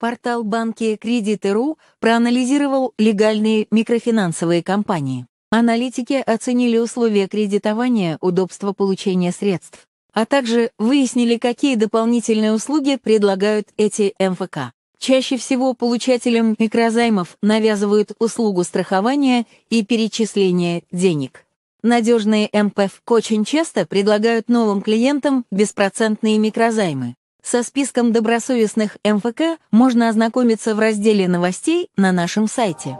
Портал банки «Кредиты.ру» проанализировал легальные микрофинансовые компании. Аналитики оценили условия кредитования, удобство получения средств, а также выяснили, какие дополнительные услуги предлагают эти МФК. Чаще всего получателям микрозаймов навязывают услугу страхования и перечисления денег. Надежные МПФ очень часто предлагают новым клиентам беспроцентные микрозаймы. Со списком добросовестных МФК можно ознакомиться в разделе новостей на нашем сайте.